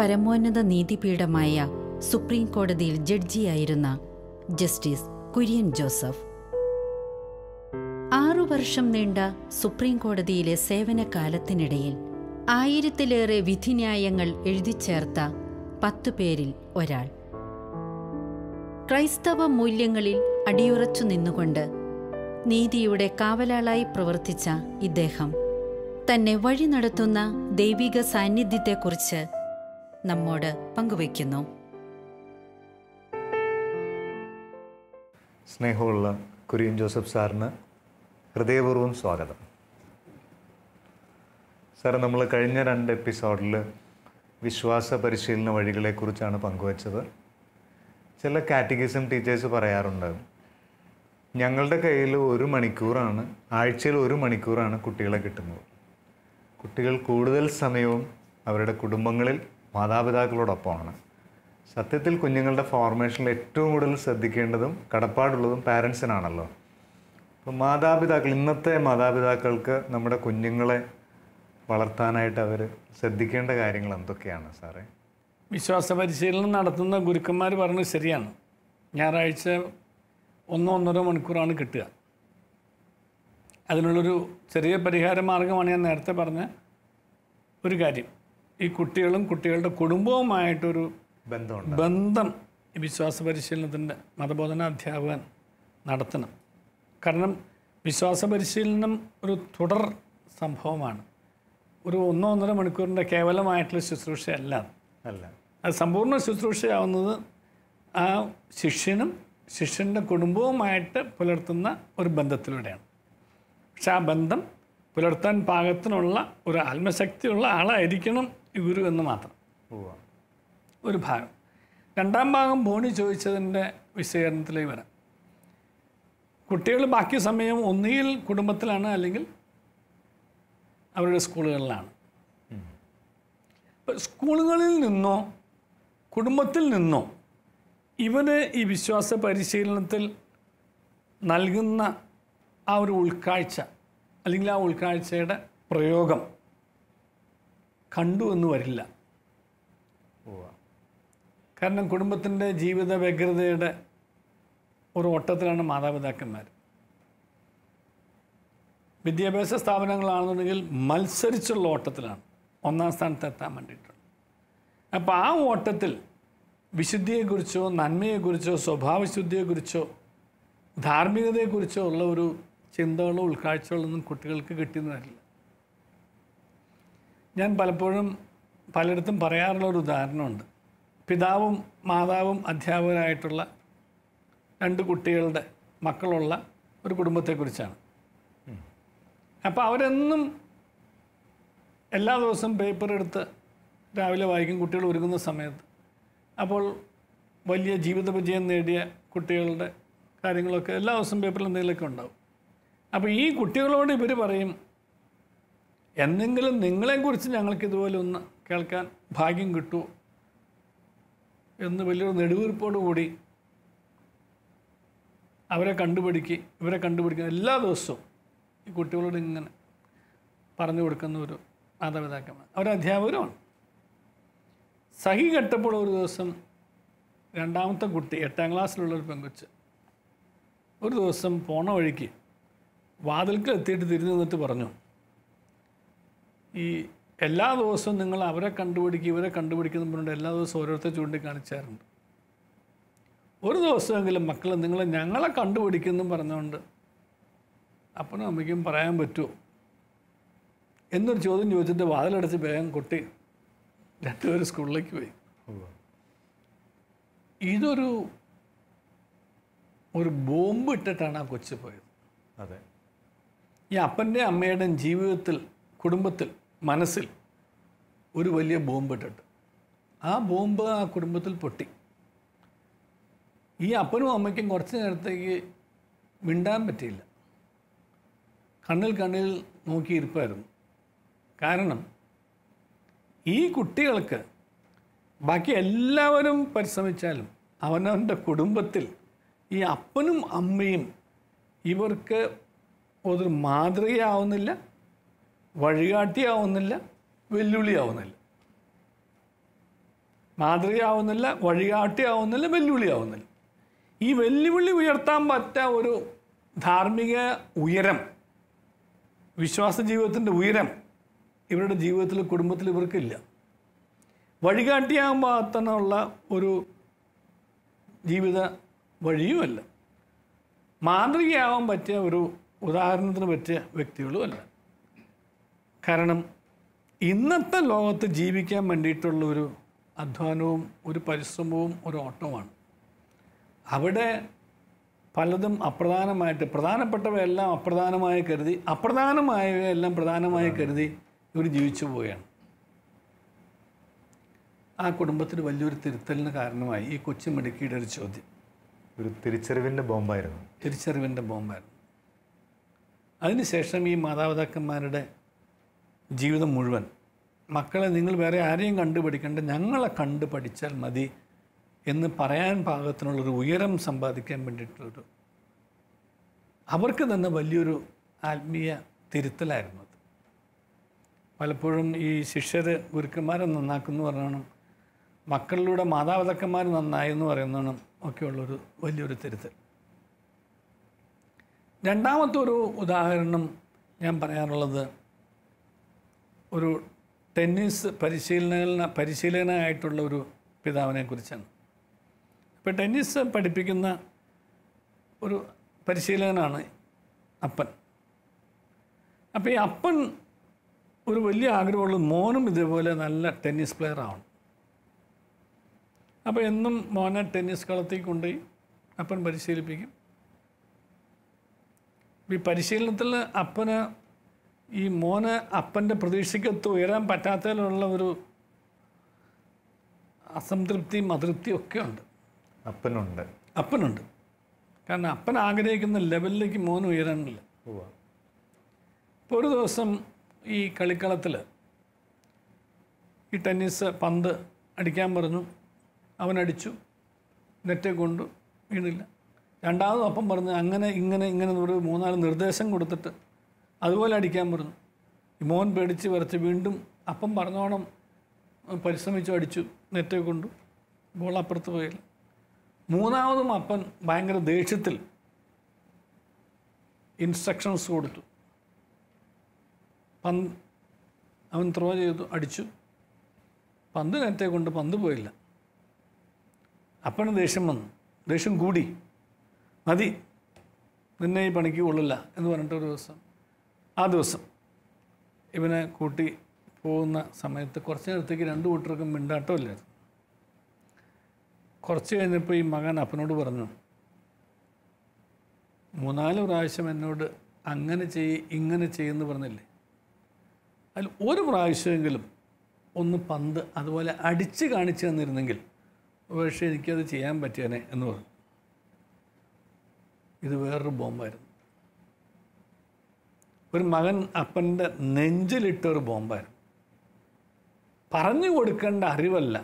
പരമോന്നത നീതിപീഠമായ സുപ്രീം കോടതിയിൽ ജഡ്ജിയായിരുന്ന justice Kurian Joseph ആറു വർഷം നീണ്ട സുപ്രീം കോടതിയിലെ സേവനകാലത്തിനിടയിൽ ആയിരത്തിലേറെ വിധിന്യായങ്ങൾ എഴുതിച്ചേർത്ത പത്തു പേരിൽ ഒരാൾ ക്രൈസ്തവ മൂല്യങ്ങളിൽ അടിയുറച്ചു നിന്നുകൊണ്ട് നീതിയുടെ കാവലാളായി പ്രവർത്തിച്ച ഇദ്ദേഹം തന്നെ വഴി നടത്തുന്ന ദൈവിക സാന്നിധ്യത്തെക്കുറിച്ച് നമ്മോട് പങ്കുവയ്ക്കുന്നു സ്നേഹമുള്ള കുര്യൻ ജോസഫ് സാറിന് ഹൃദയപൂർവ്വം സ്വാഗതം സാർ നമ്മൾ കഴിഞ്ഞ രണ്ട് എപ്പിസോഡിൽ വിശ്വാസ പരിശീലന വഴികളെക്കുറിച്ചാണ് പങ്കുവച്ചത് ചില കാറ്റഗിസം ടീച്ചേഴ്സ് പറയാറുണ്ട് ഞങ്ങളുടെ കയ്യിൽ ഒരു മണിക്കൂറാണ് ആഴ്ചയിൽ ഒരു മണിക്കൂറാണ് കുട്ടികളെ കിട്ടുന്നത് കുട്ടികൾ കൂടുതൽ സമയവും അവരുടെ കുടുംബങ്ങളിൽ മാതാപിതാക്കളോടൊപ്പമാണ് സത്യത്തിൽ കുഞ്ഞുങ്ങളുടെ ഫോർമേഷനിൽ ഏറ്റവും കൂടുതൽ ശ്രദ്ധിക്കേണ്ടതും കടപ്പാടുള്ളതും പാരൻസിനാണല്ലോ അപ്പോൾ മാതാപിതാക്കൾ ഇന്നത്തെ മാതാപിതാക്കൾക്ക് നമ്മുടെ കുഞ്ഞുങ്ങളെ വളർത്താനായിട്ട് അവർ ശ്രദ്ധിക്കേണ്ട കാര്യങ്ങൾ എന്തൊക്കെയാണ് സാറേ വിശ്വാസ പരിശീലനം നടത്തുന്ന ഗുരുക്കന്മാർ പറഞ്ഞത് ശരിയാണ് ഞായറാഴ്ച ഒന്നോ ഒന്നര മണിക്കൂറാണ് കിട്ടുക അതിനുള്ളൊരു ചെറിയ പരിഹാര മാർഗമാണ് ഞാൻ നേരത്തെ പറഞ്ഞ ഒരു കാര്യം ഈ കുട്ടികളും കുട്ടികളുടെ കുടുംബവുമായിട്ടൊരു ബന്ധമുണ്ട് ബന്ധം വിശ്വാസ പരിശീലനത്തിൻ്റെ മതബോധന അധ്യാപകൻ നടത്തണം കാരണം വിശ്വാസ പരിശീലനം ഒരു തുടർ സംഭവമാണ് ഒരു ഒന്നോ ഒന്നര മണിക്കൂറിൻ്റെ കേവലമായിട്ടുള്ള ശുശ്രൂഷയല്ല അല്ല അത് സമ്പൂർണ്ണ ശുശ്രൂഷയാവുന്നത് ആ ശിഷ്യനും ശിഷ്യൻ്റെ കുടുംബവുമായിട്ട് പുലർത്തുന്ന ഒരു ബന്ധത്തിലൂടെയാണ് പക്ഷെ ആ ബന്ധം പുലർത്താൻ പാകത്തിനുള്ള ഒരു ആത്മശക്തിയുള്ള ആളായിരിക്കണം ടൂർ എന്ന് മാത്രം ഒരു ഭാഗം രണ്ടാം ഭാഗം ബോണി ചോദിച്ചതിൻ്റെ വിശകലനത്തിലേക്ക് വരാം കുട്ടികൾ ബാക്കി സമയം ഒന്നുകിൽ കുടുംബത്തിലാണ് അല്ലെങ്കിൽ അവരുടെ സ്കൂളുകളിലാണ് സ്കൂളുകളിൽ നിന്നോ കുടുംബത്തിൽ നിന്നോ ഇവന് ഈ വിശ്വാസ പരിശീലനത്തിൽ നൽകുന്ന ആ ഒരു ഉൾക്കാഴ്ച അല്ലെങ്കിൽ ആ ഉൾക്കാഴ്ചയുടെ പ്രയോഗം കണ്ടു എന്ന് വരില്ല കാരണം കുടുംബത്തിൻ്റെ ജീവിത വ്യഗ്രതയുടെ ഒരു ഓട്ടത്തിലാണ് മാതാപിതാക്കന്മാർ വിദ്യാഭ്യാസ സ്ഥാപനങ്ങളാണെന്നുണ്ടെങ്കിൽ മത്സരിച്ചുള്ള ഓട്ടത്തിലാണ് ഒന്നാം എത്താൻ വേണ്ടിയിട്ടുള്ളത് അപ്പോൾ ആ ഓട്ടത്തിൽ വിശുദ്ധിയെക്കുറിച്ചോ നന്മയെക്കുറിച്ചോ സ്വഭാവശുദ്ധിയെക്കുറിച്ചോ ധാർമ്മികതയെക്കുറിച്ചോ ഉള്ള ഒരു ചിന്തകളോ ഉൾക്കാഴ്ചകളൊന്നും കുട്ടികൾക്ക് കിട്ടുന്നതല്ല ഞാൻ പലപ്പോഴും പലയിടത്തും പറയാറുള്ള ഒരു ഉദാഹരണമുണ്ട് പിതാവും മാതാവും അധ്യാപകരായിട്ടുള്ള രണ്ട് കുട്ടികളുടെ മക്കളുള്ള ഒരു കുടുംബത്തെക്കുറിച്ചാണ് അപ്പോൾ അവരെന്നും എല്ലാ ദിവസവും പേപ്പർ എടുത്ത് രാവിലെ വായിക്കും കുട്ടികൾ ഒരുങ്ങുന്ന സമയത്ത് അപ്പോൾ വലിയ ജീവിത വിജയം നേടിയ കുട്ടികളുടെ കാര്യങ്ങളൊക്കെ എല്ലാ ദിവസവും പേപ്പറിൽ എന്തെങ്കിലുമൊക്കെ ഉണ്ടാവും അപ്പോൾ ഈ കുട്ടികളോട് ഇവർ പറയും എന്നെങ്കിലും നിങ്ങളെക്കുറിച്ച് ഞങ്ങൾക്ക് ഇതുപോലെ ഒന്ന് കേൾക്കാൻ ഭാഗ്യം കിട്ടുമോ എന്ന് വലിയൊരു നെടുവീർപ്പോടുകൂടി അവരെ കണ്ടുപിടിക്കുക ഇവരെ കണ്ടുപിടിക്കുന്ന എല്ലാ ദിവസവും ഈ കുട്ടികളോട് ഇങ്ങനെ പറഞ്ഞു കൊടുക്കുന്ന ഒരു മാതാപിതാക്കന്മാർ അവരധ്യാപകരുമാണ് സഹി കെട്ടപ്പോൾ ഒരു ദിവസം രണ്ടാമത്തെ കുട്ടി എട്ടാം ക്ലാസ്സിലുള്ള ഒരു പെങ്കൊച്ച് ഒരു ദിവസം പോണ വഴിക്ക് വാതിൽക്കൽ എത്തിയിട്ട് തിരിഞ്ഞു നിന്നിട്ട് പറഞ്ഞു ഈ എല്ലാ ദിവസവും നിങ്ങൾ അവരെ കണ്ടുപിടിക്കുക ഇവരെ കണ്ടുപിടിക്കുന്ന പറഞ്ഞിട്ട് എല്ലാ ദിവസവും ഓരോരുത്തരെ ചൂണ്ടിക്കാണിച്ചാറുണ്ട് ഒരു ദിവസമെങ്കിലും മക്കൾ നിങ്ങൾ ഞങ്ങളെ കണ്ടുപിടിക്കുന്നു പറഞ്ഞുകൊണ്ട് അപ്പനും അമ്മയ്ക്കും പറയാൻ പറ്റുമോ എന്നൊരു ചോദ്യം ചോദിച്ചിട്ട് വാതിലടച്ച് വേഗം കൊട്ടി രണ്ടുപേരും സ്കൂളിലേക്ക് പോയി ഇതൊരു ഒരു ബോംബ് ഇട്ടിട്ടാണ് ആ കൊച്ചു പോയത് അതെ ഈ അപ്പൻ്റെയും അമ്മയുടെയും ജീവിതത്തിൽ കുടുംബത്തിൽ മനസ്സിൽ ഒരു വലിയ ബോംബിട്ടിട്ട് ആ ബോംബ് ആ കുടുംബത്തിൽ പൊട്ടി ഈ അപ്പനും അമ്മയ്ക്കും കുറച്ച് നേരത്തേക്ക് മിണ്ടാൻ പറ്റിയില്ല കണ്ണിൽ കണ്ണിൽ നോക്കിയിരിപ്പായിരുന്നു കാരണം ഈ കുട്ടികൾക്ക് ബാക്കി എല്ലാവരും പരിശ്രമിച്ചാലും അവനവൻ്റെ കുടുംബത്തിൽ ഈ അപ്പനും അമ്മയും ഇവർക്ക് ഒരു മാതൃകയാവുന്നില്ല വഴികാട്ടിയാവുന്നില്ല വെല്ലുവിളിയാവുന്നില്ല മാതൃകയാവുന്നില്ല വഴികാട്ടിയാവുന്നില്ല വെല്ലുവിളിയാവുന്നില്ല ഈ വെല്ലുവിളി ഉയർത്താൻ പറ്റ ഒരു ധാർമ്മിക ഉയരം വിശ്വാസ ജീവിതത്തിൻ്റെ ഉയരം ഇവരുടെ ജീവിതത്തിൽ കുടുംബത്തിൽ ഇവർക്കില്ല വഴികാട്ടിയാൻ പാകത്തനുള്ള ഒരു ജീവിത വഴിയുമല്ല മാതൃകയാവാൻ പറ്റിയ ഒരു ഉദാഹരണത്തിന് പറ്റിയ വ്യക്തികളുമല്ല കാരണം ഇന്നത്തെ ലോകത്ത് ജീവിക്കാൻ വേണ്ടിയിട്ടുള്ള ഒരു അധ്വാനവും ഒരു പരിശ്രമവും ഒരു ഓട്ടവുമാണ് അവിടെ പലതും അപ്രധാനമായിട്ട് പ്രധാനപ്പെട്ടവയെല്ലാം അപ്രധാനമായി കരുതി അപ്രധാനമായവയെല്ലാം പ്രധാനമായി കരുതി ഇവർ ജീവിച്ചു പോവുകയാണ് ആ കുടുംബത്തിന് വലിയൊരു തിരുത്തലിന് കാരണമായി ഈ കൊച്ചു മിടുക്കിയുടെ ഒരു ചോദ്യം ഒരു തിരിച്ചറിവിൻ്റെ ബോംബായിരുന്നു തിരിച്ചറിവിൻ്റെ ബോംബായിരുന്നു അതിനുശേഷം ഈ മാതാപിതാക്കന്മാരുടെ ജീവിതം മുഴുവൻ മക്കളെ നിങ്ങൾ വേറെ ആരെയും കണ്ടുപഠിക്കേണ്ട ഞങ്ങളെ കണ്ടു പഠിച്ചാൽ മതി എന്ന് പറയാൻ പാകത്തിനുള്ളൊരു ഉയരം സമ്പാദിക്കാൻ വേണ്ടിയിട്ടുള്ളൊരു അവർക്ക് തന്നെ വലിയൊരു ആത്മീയ തിരുത്തലായിരുന്നു അത് പലപ്പോഴും ഈ ശിഷ്യർ ഗുരുക്കന്മാരെ നന്നാക്കുന്നു പറയണം മക്കളിലൂടെ മാതാപിതാക്കന്മാർ നന്നായി എന്ന് പറയുന്നതാണ് ഒക്കെയുള്ളൊരു വലിയൊരു തിരുത്തൽ രണ്ടാമത്തെ ഒരു ഉദാഹരണം ഞാൻ പറയാറുള്ളത് ഒരു ടെന്നീസ് പരിശീലന പരിശീലകനായിട്ടുള്ള ഒരു പിതാവിനെ കുറിച്ചാണ് ഇപ്പം ടെന്നീസ് പഠിപ്പിക്കുന്ന ഒരു പരിശീലകനാണ് അപ്പൻ അപ്പോൾ ഈ അപ്പൻ ഒരു വലിയ ആഗ്രഹമുള്ള മോനും ഇതേപോലെ നല്ല ടെന്നീസ് പ്ലെയർ ആവണം അപ്പോൾ എന്നും മോനെ ടെന്നീസ് കളത്തിൽ കൊണ്ടുപോയി അപ്പൻ പരിശീലിപ്പിക്കും ഈ പരിശീലനത്തിൽ അപ്പന് ഈ മോന് അപ്പൻ്റെ പ്രതീക്ഷയ്ക്കൊത്ത് ഉയരാൻ പറ്റാത്തതിലുള്ള ഒരു അസംതൃപ്തിയും അതൃപ്തിയും ഒക്കെ ഉണ്ട് അപ്പനുണ്ട് അപ്പനുണ്ട് കാരണം അപ്പൻ ആഗ്രഹിക്കുന്ന ലെവലിലേക്ക് മോൻ ഉയരാനില്ല ഇപ്പോൾ ഒരു ദിവസം ഈ കളിക്കളത്തിൽ ഈ ടെന്നീസ് പന്ത് അടിക്കാൻ പറഞ്ഞു അവനടിച്ചു നെറ്റേ കൊണ്ടു വീണില്ല രണ്ടാമതും അപ്പം പറഞ്ഞു അങ്ങനെ ഇങ്ങനെ ഇങ്ങനെ ഒരു മൂന്നാല് നിർദ്ദേശം കൊടുത്തിട്ട് അതുപോലെ അടിക്കാൻ പറഞ്ഞു മോൻ പേടിച്ച് വരച്ച് വീണ്ടും അപ്പം പറഞ്ഞോണം പരിശ്രമിച്ചു അടിച്ചു നെറ്റേ കൊണ്ടു ബോൾ അപ്പുറത്ത് പോയില്ല മൂന്നാമതും അപ്പൻ ഭയങ്കര ദേഷ്യത്തിൽ ഇൻസ്ട്രക്ഷൻസ് കൊടുത്തു പന്ത് അവൻ ത്രോ ചെയ്തു അടിച്ചു പന്ത് നേരത്തെ കൊണ്ട് പന്ത് പോയില്ല അപ്പന് ദേഷ്യം വന്നു ദേഷ്യം കൂടി മതി നിന്നെ ഈ പണിക്ക് കൊള്ളില്ല എന്ന് പറഞ്ഞിട്ട് ഒരു ദിവസം ആ ദിവസം ഇവനെ കൂട്ടി പോകുന്ന സമയത്ത് കുറച്ച് നേരത്തേക്ക് രണ്ട് കൂട്ടർക്കും മിണ്ടാട്ടമില്ലായിരുന്നു കുറച്ച് കഴിഞ്ഞപ്പോൾ ഈ മകൻ അപ്പനോട് പറഞ്ഞു മൂന്നാല് പ്രാവശ്യം എന്നോട് അങ്ങനെ ചെയ്യ് ഇങ്ങനെ ചെയ്യുമെന്ന് പറഞ്ഞില്ലേ അതിൽ ഒരു പ്രാവശ്യമെങ്കിലും ഒന്ന് പന്ത് അതുപോലെ അടിച്ച് കാണിച്ചു തന്നിരുന്നെങ്കിൽ പക്ഷേ എനിക്കത് ചെയ്യാൻ പറ്റിയനെ എന്ന് പറഞ്ഞു ഇത് വേറൊരു ബോംബായിരുന്നു ഒരു മകൻ അപ്പൻ്റെ നെഞ്ചിലിട്ട ഒരു ബോംബായിരുന്നു പറഞ്ഞു കൊടുക്കേണ്ട അറിവല്ല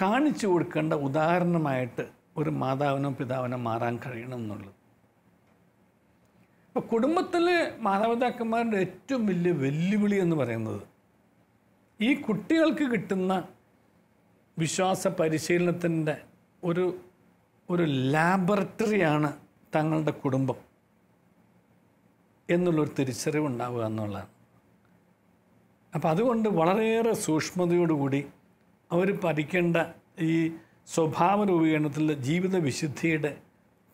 കാണിച്ചു കൊടുക്കേണ്ട ഉദാഹരണമായിട്ട് ഒരു മാതാവിനോ പിതാവിനോ മാറാൻ കഴിയണം എന്നുള്ളത് ഇപ്പോൾ കുടുംബത്തിൽ മാതാപിതാക്കന്മാരുടെ ഏറ്റവും വലിയ വെല്ലുവിളി എന്ന് പറയുന്നത് ഈ കുട്ടികൾക്ക് കിട്ടുന്ന വിശ്വാസ പരിശീലനത്തിൻ്റെ ഒരു ഒരു ലാബറട്ടറിയാണ് തങ്ങളുടെ കുടുംബം എന്നുള്ളൊരു തിരിച്ചറിവ് ഉണ്ടാവുക എന്നുള്ളതാണ് അപ്പോൾ അതുകൊണ്ട് വളരെയേറെ സൂക്ഷ്മതയോടുകൂടി അവർ പഠിക്കേണ്ട ഈ സ്വഭാവ രൂപീകരണത്തിലെ ജീവിത വിശുദ്ധിയുടെ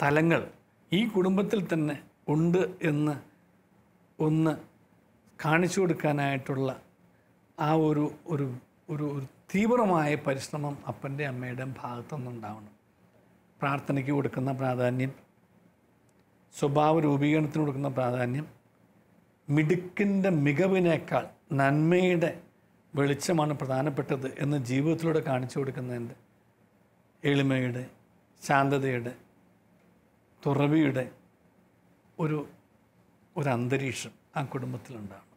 തലങ്ങൾ ഈ കുടുംബത്തിൽ തന്നെ ഉണ്ട് എന്ന് ഒന്ന് കാണിച്ചു കൊടുക്കാനായിട്ടുള്ള ആ ഒരു ഒരു ഒരു ഒരു തീവ്രമായ പരിശ്രമം അപ്പൻ്റെ അമ്മയുടെ ഭാഗത്തുനിന്നുണ്ടാവണം പ്രാർത്ഥനയ്ക്ക് കൊടുക്കുന്ന പ്രാധാന്യം സ്വഭാവ രൂപീകരണത്തിന് കൊടുക്കുന്ന പ്രാധാന്യം മിടുക്കിൻ്റെ മികവിനേക്കാൾ നന്മയുടെ വെളിച്ചമാണ് പ്രധാനപ്പെട്ടത് എന്ന് ജീവിതത്തിലൂടെ കാണിച്ചു കൊടുക്കുന്നതിൻ്റെ എളിമയുടെ ശാന്തതയുടെ തുറവിയുടെ ഒരു ഒരു അന്തരീക്ഷം ആ കുടുംബത്തിലുണ്ടാകും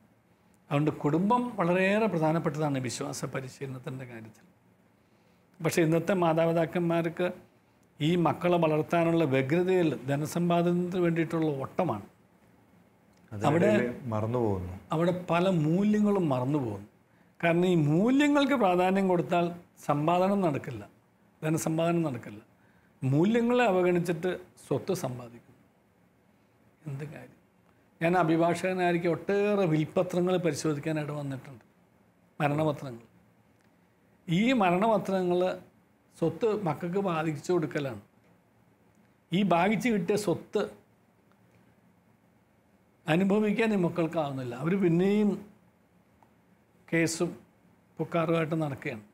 അതുകൊണ്ട് കുടുംബം വളരെയേറെ പ്രധാനപ്പെട്ടതാണ് വിശ്വാസ പരിശീലനത്തിൻ്റെ കാര്യത്തിൽ പക്ഷേ ഇന്നത്തെ മാതാപിതാക്കന്മാർക്ക് ഈ മക്കളെ വളർത്താനുള്ള വ്യഗ്രതയിൽ ധനസമ്പാദനത്തിന് വേണ്ടിയിട്ടുള്ള ഓട്ടമാണ് അവിടെ മറന്നു പോകുന്നു അവിടെ പല മൂല്യങ്ങളും മറന്നു പോകുന്നു കാരണം ഈ മൂല്യങ്ങൾക്ക് പ്രാധാന്യം കൊടുത്താൽ സമ്പാദനം നടക്കില്ല ധനസമ്പാദനം നടക്കില്ല മൂല്യങ്ങളെ അവഗണിച്ചിട്ട് സ്വത്ത് സമ്പാദിക്കുന്നു എന്ത് കാര്യം ഞാൻ അഭിഭാഷകനായിരിക്കും ഒട്ടേറെ വിൽപത്രങ്ങൾ പരിശോധിക്കാനായിട്ട് വന്നിട്ടുണ്ട് മരണപത്രങ്ങൾ ഈ മരണപത്രങ്ങൾ സ്വത്ത് മക്കൾക്ക് ബാധിച്ചു കൊടുക്കലാണ് ഈ ബാധിച്ച് കിട്ടിയ സ്വത്ത് അനുഭവിക്കാൻ ഈ മക്കൾക്കാവുന്നില്ല അവർ പിന്നെയും കേസും പുക്കാറുമായിട്ട് നടക്കുകയാണ്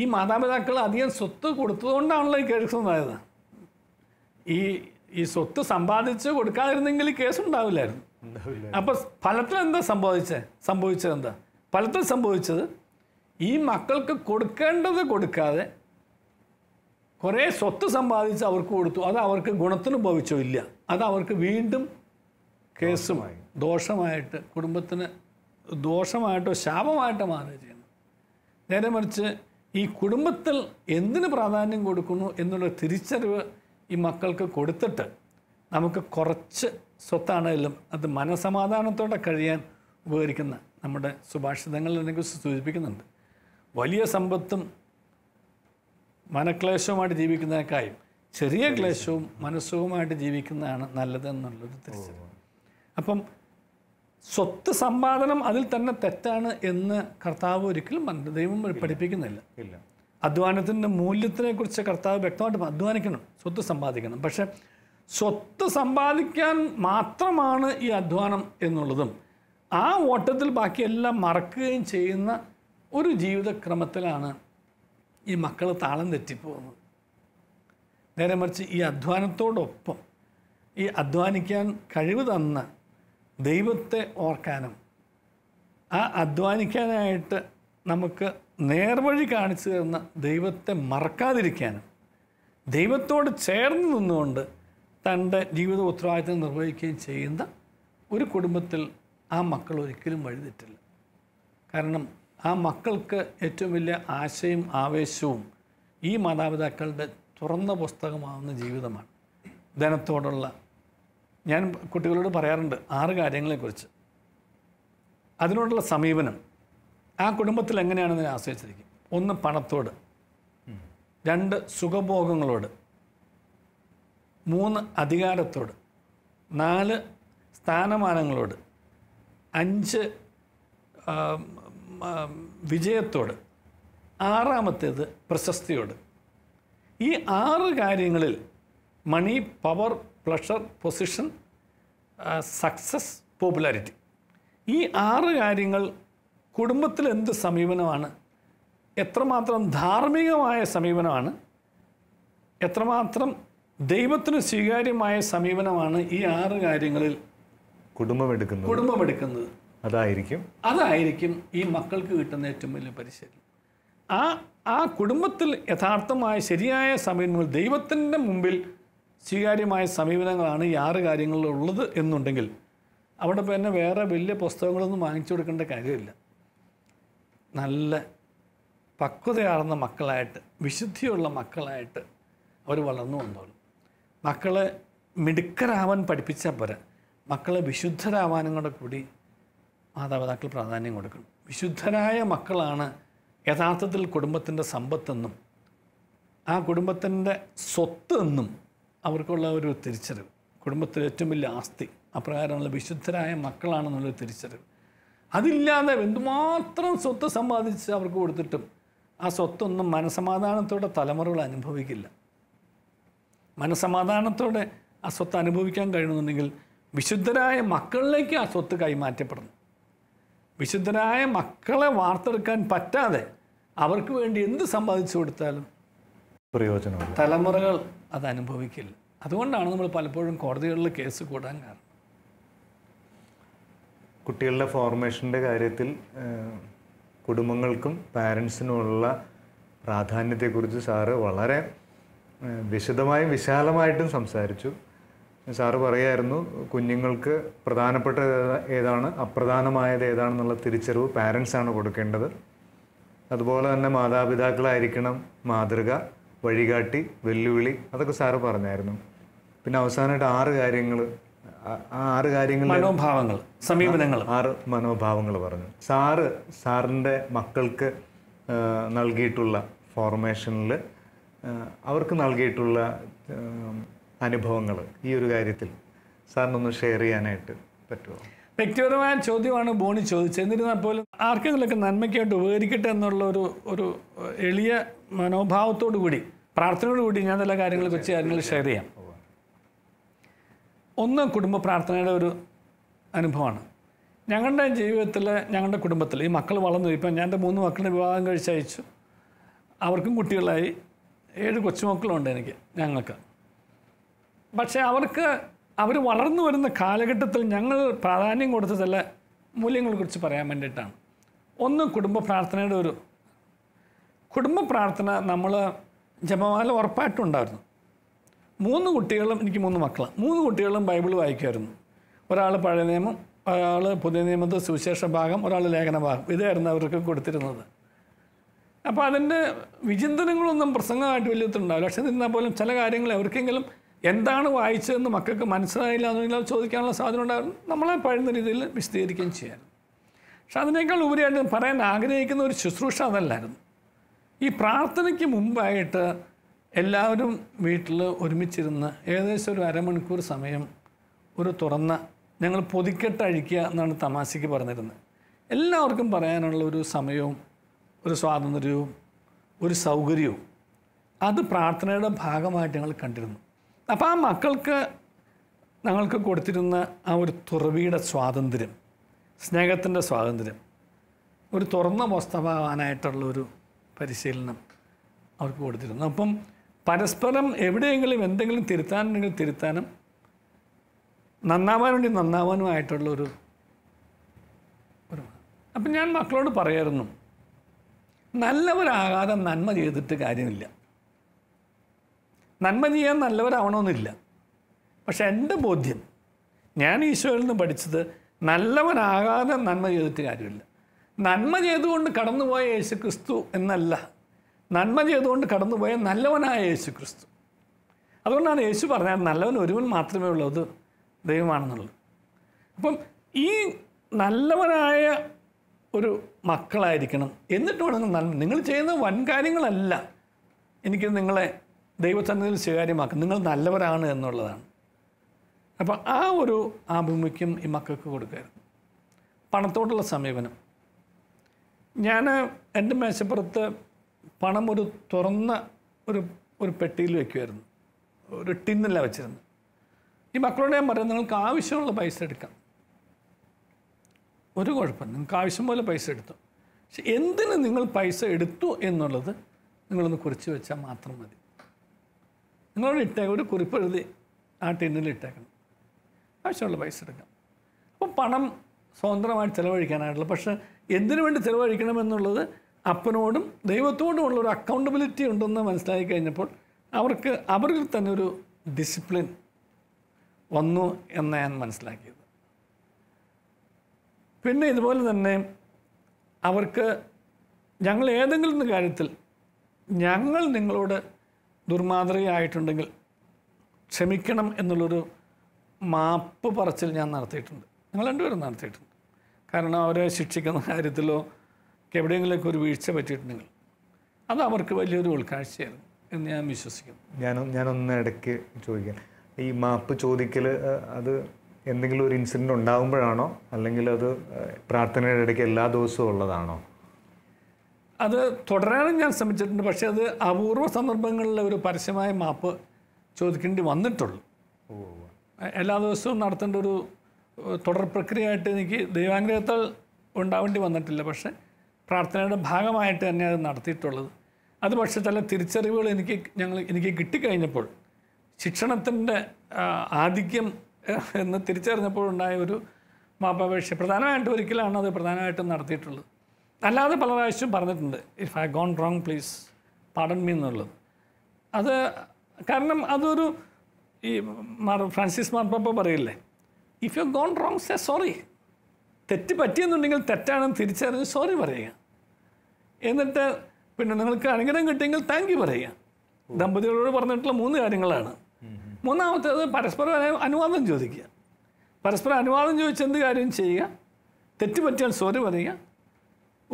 ഈ മാതാപിതാക്കൾ അധികം സ്വത്ത് കൊടുത്തതുകൊണ്ടാണല്ലോ ഈ കേസ് ഉണ്ടായത് ഈ ഈ സ്വത്ത് സമ്പാദിച്ച് കൊടുക്കാതിരുന്നെങ്കിൽ കേസ് ഉണ്ടാവില്ലായിരുന്നു അപ്പം ഫലത്തിൽ എന്താ സംഭവിച്ചത് സംഭവിച്ചത് എന്താ ഫലത്തിൽ സംഭവിച്ചത് ഈ മക്കൾക്ക് കൊടുക്കേണ്ടത് കൊടുക്കാതെ കുറേ സ്വത്ത് സമ്പാദിച്ച് അവർക്ക് കൊടുത്തു അത് അവർക്ക് ഗുണത്തിന് ഭവിച്ചോ ഇല്ല അത് അവർക്ക് വീണ്ടും കേസുമായി ദോഷമായിട്ട് കുടുംബത്തിന് ദോഷമായിട്ടോ ശാപമായിട്ടോ മാറുക ചെയ്യുന്നു നേരെ മറിച്ച് ഈ കുടുംബത്തിൽ എന്തിന് പ്രാധാന്യം കൊടുക്കുന്നു എന്നുള്ള തിരിച്ചറിവ് ഈ മക്കൾക്ക് കൊടുത്തിട്ട് നമുക്ക് കുറച്ച് സ്വത്താണെങ്കിലും അത് മനസമാധാനത്തോടെ കഴിയാൻ ഉപകരിക്കുന്ന നമ്മുടെ സുഭാഷിതങ്ങൾ എന്നെക്കുറിച്ച് സൂചിപ്പിക്കുന്നുണ്ട് വലിയ സമ്പത്തും മനക്ലേശവുമായിട്ട് ജീവിക്കുന്നതിനേക്കാളും ചെറിയ ക്ലേശവും മനസ്സുമായിട്ട് ജീവിക്കുന്നതാണ് നല്ലതെന്നുള്ളൊരു തിരിച്ചറിവ് അപ്പം സ്വത്ത് സമ്പാദനം അതിൽ തന്നെ തെറ്റാണ് എന്ന് കർത്താവ് ഒരിക്കലും ദൈവം പഠിപ്പിക്കുന്നില്ല ഇല്ല അധ്വാനത്തിൻ്റെ മൂല്യത്തിനെ കുറിച്ച് കർത്താവ് വ്യക്തമായിട്ട് അധ്വാനിക്കണം സ്വത്ത് സമ്പാദിക്കണം പക്ഷേ സ്വത്ത് സമ്പാദിക്കാൻ മാത്രമാണ് ഈ അധ്വാനം എന്നുള്ളതും ആ ഓട്ടത്തിൽ ബാക്കിയെല്ലാം മറക്കുകയും ചെയ്യുന്ന ഒരു ജീവിതക്രമത്തിലാണ് ഈ മക്കൾ താളം തെറ്റിപ്പോകുന്നത് നേരെ മറിച്ച് ഈ അധ്വാനത്തോടൊപ്പം ഈ അധ്വാനിക്കാൻ കഴിവ് തന്ന ദൈവത്തെ ഓർക്കാനും ആ അധ്വാനിക്കാനായിട്ട് നമുക്ക് നേർവഴി കാണിച്ചു തരുന്ന ദൈവത്തെ മറക്കാതിരിക്കാനും ദൈവത്തോട് ചേർന്ന് നിന്നുകൊണ്ട് തൻ്റെ ജീവിത ഉത്തരവാദിത്തം നിർവഹിക്കുകയും ചെയ്യുന്ന ഒരു കുടുംബത്തിൽ ആ മക്കൾ ഒരിക്കലും വഴിതെറ്റില്ല കാരണം ആ മക്കൾക്ക് ഏറ്റവും വലിയ ആശയും ആവേശവും ഈ മാതാപിതാക്കളുടെ തുറന്ന പുസ്തകമാവുന്ന ജീവിതമാണ് ധനത്തോടുള്ള ഞാൻ കുട്ടികളോട് പറയാറുണ്ട് ആറ് കാര്യങ്ങളെക്കുറിച്ച് അതിനോടുള്ള സമീപനം ആ കുടുംബത്തിൽ എങ്ങനെയാണെന്നതിനെ ആശ്രയിച്ചിരിക്കും ഒന്ന് പണത്തോട് രണ്ട് സുഖഭോഗങ്ങളോട് മൂന്ന് അധികാരത്തോട് നാല് സ്ഥാനമാനങ്ങളോട് അഞ്ച് വിജയത്തോട് ആറാമത്തേത് പ്രശസ്തിയോട് ഈ ആറ് കാര്യങ്ങളിൽ money power pleasure position success popularity ഈ ആറ് കാര്യങ്ങൾ കുടുംബത്തിൽ എന്ത് സമീപനമാണ് എത്രമാത്രം ധാർമ്മികമായ സമീപനമാണ് എത്രമാത്രം ദൈവത്തിന് സ്വീകാര്യമായ സമീപനമാണ് ഈ ആറ് കാര്യങ്ങളിൽ കുടുംബമെടുക്കുന്നത് കുടുംബമെടുക്കുന്നത് അതായിരിക്കും അതായിരിക്കും ഈ മക്കൾക്ക് കിട്ടുന്ന ഏറ്റവും വലിയ പരിശീലനം ആ ആ കുടുംബത്തിൽ യഥാർത്ഥമായ ശരിയായ സമീപനങ്ങൾ ദൈവത്തിൻ്റെ മുമ്പിൽ സ്വീകാര്യമായ സമീപനങ്ങളാണ് ഈ ആറ് കാര്യങ്ങളിലുള്ളത് എന്നുണ്ടെങ്കിൽ അവിടെ തന്നെ വേറെ വലിയ പുസ്തകങ്ങളൊന്നും വാങ്ങിച്ചു കൊടുക്കേണ്ട കാര്യമില്ല നല്ല പക്വതയാർന്ന മക്കളായിട്ട് വിശുദ്ധിയുള്ള മക്കളായിട്ട് അവർ വളർന്നു വന്നോളും മക്കളെ മിടുക്കരാവാൻ പഠിപ്പിച്ചാൽ പോരാ മക്കളെ വിശുദ്ധരാവാനും കൂടെ കൂടി മാതാപിതാക്കൾ പ്രാധാന്യം കൊടുക്കണം വിശുദ്ധരായ മക്കളാണ് യഥാർത്ഥത്തിൽ കുടുംബത്തിൻ്റെ സമ്പത്തെന്നും ആ കുടുംബത്തിൻ്റെ സ്വത്ത് എന്നും അവർക്കുള്ള ഒരു തിരിച്ചറിവ് കുടുംബത്തിലെ ഏറ്റവും വലിയ ആസ്തി അപ്രകാരമുള്ള വിശുദ്ധരായ മക്കളാണെന്നുള്ളൊരു തിരിച്ചറിവ് അതില്ലാതെ എന്തുമാത്രം സ്വത്ത് സമ്പാദിച്ച് അവർക്ക് കൊടുത്തിട്ടും ആ സ്വത്തൊന്നും മനസമാധാനത്തോടെ തലമുറകൾ അനുഭവിക്കില്ല മനസമാധാനത്തോടെ ആ സ്വത്ത് അനുഭവിക്കാൻ കഴിയണമെന്നുണ്ടെങ്കിൽ വിശുദ്ധരായ മക്കളിലേക്ക് ആ സ്വത്ത് കൈമാറ്റപ്പെടണം വിശുദ്ധരായ മക്കളെ വാർത്തെടുക്കാൻ പറ്റാതെ അവർക്ക് വേണ്ടി എന്ത് സമ്പാദിച്ചു കൊടുത്താലും പ്രയോജനം തലമുറകൾ അത് അനുഭവിക്കില്ല അതുകൊണ്ടാണ് നമ്മൾ പലപ്പോഴും കോടതികളിൽ കേസ് കൂടാൻ കാരണം കുട്ടികളുടെ ഫോർമേഷൻ്റെ കാര്യത്തിൽ കുടുംബങ്ങൾക്കും പാരൻസിനുമുള്ള പ്രാധാന്യത്തെക്കുറിച്ച് സാറ് വളരെ വിശദമായും വിശാലമായിട്ടും സംസാരിച്ചു സാറ് പറയായിരുന്നു കുഞ്ഞുങ്ങൾക്ക് പ്രധാനപ്പെട്ട ഏതാണ് അപ്രധാനമായത് ഏതാണെന്നുള്ള തിരിച്ചറിവ് പാരൻസാണ് കൊടുക്കേണ്ടത് അതുപോലെ തന്നെ മാതാപിതാക്കളായിരിക്കണം മാതൃക വഴികാട്ടി വെല്ലുവിളി അതൊക്കെ സാറ് പറഞ്ഞായിരുന്നു പിന്നെ അവസാനമായിട്ട് ആറ് കാര്യങ്ങൾ ആ ആറ് കാര്യങ്ങൾ മനോഭാവങ്ങൾ സമീപനങ്ങൾ ആറ് മനോഭാവങ്ങൾ പറഞ്ഞു സാറ് സാറിൻ്റെ മക്കൾക്ക് നൽകിയിട്ടുള്ള ഫോർമേഷനിൽ അവർക്ക് നൽകിയിട്ടുള്ള അനുഭവങ്ങൾ ഈ ഒരു കാര്യത്തിൽ സാറിനൊന്ന് ഷെയർ ചെയ്യാനായിട്ട് പറ്റുമോ വ്യക്തിപരമായ ചോദ്യമാണ് ബോണി ചോദിച്ചത് എന്നിരുന്നാൽ പോലും ആർക്കെങ്കിലുമൊക്കെ നന്മയ്ക്കായിട്ട് ഉപകരിക്കട്ടെ എന്നുള്ള ഒരു ഒരു എളിയ മനോഭാവത്തോടു കൂടി പ്രാർത്ഥനയോടു കൂടി ഞാൻ നല്ല കാര്യങ്ങൾ കുറച്ച് കാര്യങ്ങൾ ഷെയർ ചെയ്യാം ഒന്ന് കുടുംബ പ്രാർത്ഥനയുടെ ഒരു അനുഭവമാണ് ഞങ്ങളുടെ ജീവിതത്തിൽ ഞങ്ങളുടെ കുടുംബത്തിൽ ഈ മക്കൾ വളർന്നു ഇപ്പം ഞാൻ എൻ്റെ മൂന്ന് മക്കളുടെ വിവാഹം കഴിച്ചയച്ചു അവർക്കും കുട്ടികളായി ഏഴ് കൊച്ചുമക്കളുണ്ട് എനിക്ക് ഞങ്ങൾക്ക് പക്ഷേ അവർക്ക് അവർ വളർന്നു വരുന്ന കാലഘട്ടത്തിൽ ഞങ്ങൾ പ്രാധാന്യം കൊടുത്ത ചില മൂല്യങ്ങളെക്കുറിച്ച് പറയാൻ വേണ്ടിയിട്ടാണ് ഒന്ന് കുടുംബ പ്രാർത്ഥനയുടെ ഒരു കുടുംബ പ്രാർത്ഥന നമ്മൾ ജപമാല ഉറപ്പായിട്ടുണ്ടായിരുന്നു മൂന്ന് കുട്ടികളും എനിക്ക് മൂന്ന് മക്കളാണ് മൂന്ന് കുട്ടികളും ബൈബിൾ വായിക്കുമായിരുന്നു ഒരാൾ പഴയ നിയമം ഒരാൾ പുതിയ നിയമത്തെ സുവിശേഷ ഭാഗം ഒരാൾ ലേഖന ഭാഗം ഇതായിരുന്നു അവർക്ക് കൊടുത്തിരുന്നത് അപ്പോൾ അതിൻ്റെ വിചിന്തനങ്ങളൊന്നും പ്രസംഗമായിട്ട് വലിയ ഉണ്ടാവില്ല പക്ഷേ എന്നാൽ പോലും ചില കാര്യങ്ങൾ എവർക്കെങ്കിലും എന്താണ് വായിച്ചതെന്ന് മക്കൾക്ക് മനസ്സിലായില്ല എന്നെങ്കിലും ചോദിക്കാനുള്ള സാധ്യത ഉണ്ടായിരുന്നു നമ്മളെ പഴുന്ന രീതിയിൽ വിശദീകരിക്കുകയും ചെയ്യാൻ പക്ഷെ അതിനേക്കാൾ ഉപരിയായിട്ട് പറയാൻ ആഗ്രഹിക്കുന്ന ഒരു ശുശ്രൂഷ അതല്ലായിരുന്നു ഈ പ്രാർത്ഥനയ്ക്ക് മുമ്പായിട്ട് എല്ലാവരും വീട്ടിൽ ഒരുമിച്ചിരുന്ന് ഏകദേശം ഒരു അരമണിക്കൂർ സമയം ഒരു തുറന്ന ഞങ്ങൾ പൊതിക്കെട്ടഴിക്കുക എന്നാണ് തമാശയ്ക്ക് പറഞ്ഞിരുന്നത് എല്ലാവർക്കും പറയാനുള്ള ഒരു സമയവും ഒരു സ്വാതന്ത്ര്യവും ഒരു സൗകര്യവും അത് പ്രാർത്ഥനയുടെ ഭാഗമായിട്ട് ഞങ്ങൾ കണ്ടിരുന്നു അപ്പം ആ മക്കൾക്ക് ഞങ്ങൾക്ക് കൊടുത്തിരുന്ന ആ ഒരു തുറവിയുടെ സ്വാതന്ത്ര്യം സ്നേഹത്തിൻ്റെ സ്വാതന്ത്ര്യം ഒരു തുറന്ന പുസ്തകമാകാനായിട്ടുള്ള ഒരു പരിശീലനം അവർക്ക് കൊടുത്തിരുന്നു അപ്പം പരസ്പരം എവിടെയെങ്കിലും എന്തെങ്കിലും തിരുത്താനുണ്ടെങ്കിൽ തിരുത്താനും നന്നാവാൻ വേണ്ടി നന്നാവാനുമായിട്ടുള്ള ഒരു ഒരു അപ്പം ഞാൻ മക്കളോട് പറയായിരുന്നു നല്ലവരാകാതെ നന്മ ചെയ്തിട്ട് കാര്യമില്ല നന്മ ചെയ്യാൻ നല്ലവരാവണമെന്നില്ല പക്ഷെ എൻ്റെ ബോധ്യം ഞാൻ ഈശോയിൽ നിന്ന് പഠിച്ചത് നല്ലവനാകാതെ നന്മ ചെയ്തിട്ട് കാര്യമില്ല നന്മ ചെയ്തുകൊണ്ട് കടന്നുപോയ യേശു ക്രിസ്തു എന്നല്ല നന്മ ചെയ്തുകൊണ്ട് കടന്നുപോയ നല്ലവനായ യേശു ക്രിസ്തു അതുകൊണ്ടാണ് യേശു പറഞ്ഞത് നല്ലവൻ ഒരുവൻ മാത്രമേ ഉള്ളൂ അത് ദൈവമാണെന്നുള്ളത് അപ്പം ഈ നല്ലവനായ ഒരു മക്കളായിരിക്കണം എന്നിട്ട് വേണം നന്മ നിങ്ങൾ ചെയ്യുന്ന വൻ കാര്യങ്ങളല്ല എനിക്ക് നിങ്ങളെ ദൈവസന്നിധിയിൽ സ്വീകാര്യമാക്കും നിങ്ങൾ നല്ലവരാണ് എന്നുള്ളതാണ് അപ്പോൾ ആ ഒരു ആഭിമുഖ്യം ഈ മക്കൾക്ക് കൊടുക്കായിരുന്നു പണത്തോടുള്ള സമീപനം ഞാൻ എൻ്റെ മേശപ്പുറത്ത് പണം ഒരു തുറന്ന ഒരു ഒരു പെട്ടിയിൽ വയ്ക്കുമായിരുന്നു ഒരു ടിന്നല്ല വെച്ചിരുന്നു ഈ മക്കളോട് ഞാൻ പറയാം നിങ്ങൾക്ക് ആവശ്യമുള്ള പൈസ എടുക്കാം ഒരു കുഴപ്പമില്ല നിങ്ങൾക്ക് ആവശ്യം പോലെ പൈസ എടുത്തു പക്ഷെ എന്തിന് നിങ്ങൾ പൈസ എടുത്തു എന്നുള്ളത് നിങ്ങളൊന്ന് കുറിച്ച് വെച്ചാൽ മാത്രം മതി നിങ്ങളോട് ഇട്ടേക്കും ഒരു കുറിപ്പ് എഴുതി ആ ടിന്നിൽ ഇട്ടേക്കണം ആവശ്യമുള്ള പൈസ എടുക്കാം അപ്പം പണം സ്വതന്ത്രമായിട്ട് ചിലവഴിക്കാനായിട്ടുള്ള പക്ഷേ എന്തിനു വേണ്ടി ചിലവഴിക്കണമെന്നുള്ളത് അപ്പനോടും ഉള്ള ഒരു അക്കൗണ്ടബിലിറ്റി ഉണ്ടെന്ന് മനസ്സിലാക്കി കഴിഞ്ഞപ്പോൾ അവർക്ക് അവരിൽ തന്നെ ഒരു ഡിസിപ്ലിൻ വന്നു എന്ന് ഞാൻ മനസ്സിലാക്കിയത് പിന്നെ ഇതുപോലെ തന്നെ അവർക്ക് ഞങ്ങൾ ഏതെങ്കിലും കാര്യത്തിൽ ഞങ്ങൾ നിങ്ങളോട് ദുർമാതൃകയായിട്ടുണ്ടെങ്കിൽ ക്ഷമിക്കണം എന്നുള്ളൊരു മാപ്പ് പറച്ചിൽ ഞാൻ നടത്തിയിട്ടുണ്ട് ഞങ്ങൾ രണ്ടുപേരും നടത്തിയിട്ടുണ്ട് കാരണം അവരെ ശിക്ഷിക്കുന്ന കാര്യത്തിലോ എവിടെയെങ്കിലുമൊക്കെ ഒരു വീഴ്ച പറ്റിയിട്ടുണ്ടെങ്കിൽ അത് അവർക്ക് വലിയൊരു ഉൾക്കാഴ്ചയായിരുന്നു എന്ന് ഞാൻ വിശ്വസിക്കുന്നു ഞാൻ ഞാനൊന്ന് ഇടയ്ക്ക് ചോദിക്കാം ഈ മാപ്പ് ചോദിക്കൽ അത് എന്തെങ്കിലും ഒരു ഇൻസിഡൻറ്റ് ഉണ്ടാകുമ്പോഴാണോ അല്ലെങ്കിൽ അത് പ്രാർത്ഥനയുടെ ഇടയ്ക്ക് എല്ലാ ദിവസവും ഉള്ളതാണോ അത് തുടരാനും ഞാൻ ശ്രമിച്ചിട്ടുണ്ട് പക്ഷേ അത് അപൂർവ സന്ദർഭങ്ങളിൽ ഒരു പരസ്യമായ മാപ്പ് ചോദിക്കേണ്ടി വന്നിട്ടുള്ളൂ എല്ലാ ദിവസവും നടത്തേണ്ട ഒരു തുടർ ആയിട്ട് എനിക്ക് ദൈവാഗ്രഹത്താൽ ഉണ്ടാവേണ്ടി വന്നിട്ടില്ല പക്ഷേ പ്രാർത്ഥനയുടെ ഭാഗമായിട്ട് തന്നെ അത് നടത്തിയിട്ടുള്ളത് അത് പക്ഷേ ചില തിരിച്ചറിവുകൾ എനിക്ക് ഞങ്ങൾ എനിക്ക് കിട്ടിക്കഴിഞ്ഞപ്പോൾ ശിക്ഷണത്തിൻ്റെ ആധിക്യം എന്ന് തിരിച്ചറിഞ്ഞപ്പോൾ ഒരു മാപ്പാപേക്ഷ പ്രധാനമായിട്ടും ഒരിക്കലാണ് അത് പ്രധാനമായിട്ടും നടത്തിയിട്ടുള്ളത് അല്ലാതെ പല പ്രാവശ്യം പറഞ്ഞിട്ടുണ്ട് if I gone wrong please pardon me എന്നുള്ളത് അത് കാരണം അതൊരു ഈ മാർ ഫ്രാൻസിസ് മാർപ്പ പറയില്ലേ if you gone wrong say sorry തെറ്റ് പറ്റിയെന്നുണ്ടെങ്കിൽ തെറ്റാണെന്ന് തിരിച്ചറിഞ്ഞ് സോറി പറയുക എന്നിട്ട് പിന്നെ നിങ്ങൾക്ക് അനുഗ്രഹം കിട്ടിയെങ്കിൽ താങ്ക് യു പറയുക ദമ്പതികളോട് പറഞ്ഞിട്ടുള്ള മൂന്ന് കാര്യങ്ങളാണ് മൂന്നാമത്തേത് പരസ്പരം അനുവാദം ചോദിക്കുക പരസ്പരം അനുവാദം ചോദിച്ച് എന്ത് കാര്യം ചെയ്യുക തെറ്റ് പറ്റിയാൽ സോറി പറയുക